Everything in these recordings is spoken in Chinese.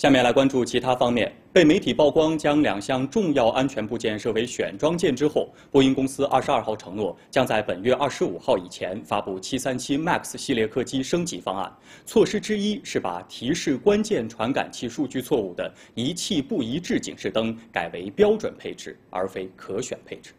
下面来关注其他方面。被媒体曝光将两项重要安全部件设为选装件之后，波音公司二十二号承诺，将在本月二十五号以前发布七三七 MAX 系列客机升级方案。措施之一是把提示关键传感器数据错误的仪器不一致警示灯改为标准配置，而非可选配置。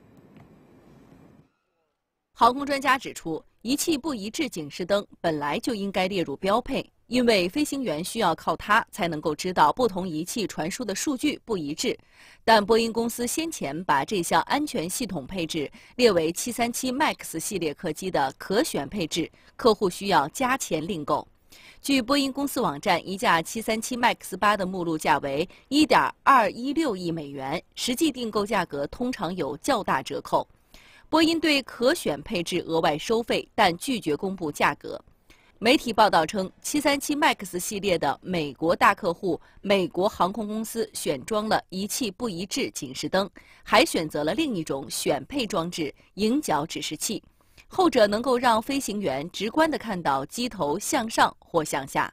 航空专家指出，仪器不一致警示灯本来就应该列入标配。因为飞行员需要靠它才能够知道不同仪器传输的数据不一致，但波音公司先前把这项安全系统配置列为737 MAX 系列客机的可选配置，客户需要加钱另购。据波音公司网站，一架737 MAX 八的目录价为1.216亿美元，实际订购价格通常有较大折扣。波音对可选配置额外收费，但拒绝公布价格。媒体报道称，七三七 MAX 系列的美国大客户美国航空公司选装了一气不一致警示灯，还选择了另一种选配装置——迎角指示器，后者能够让飞行员直观地看到机头向上或向下。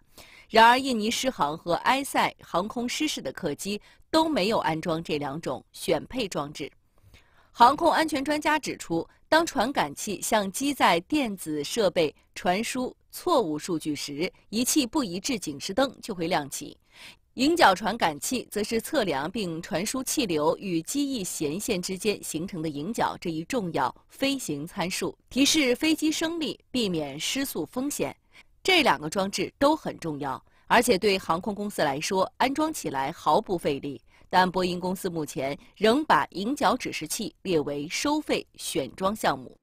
然而，印尼狮航和埃塞航空失事的客机都没有安装这两种选配装置。航空安全专家指出，当传感器向机载电子设备传输错误数据时，仪器不一致警示灯就会亮起。迎角传感器则是测量并传输气流与机翼弦线之间形成的迎角这一重要飞行参数，提示飞机升力，避免失速风险。这两个装置都很重要。而且对航空公司来说，安装起来毫不费力。但波音公司目前仍把引脚指示器列为收费选装项目。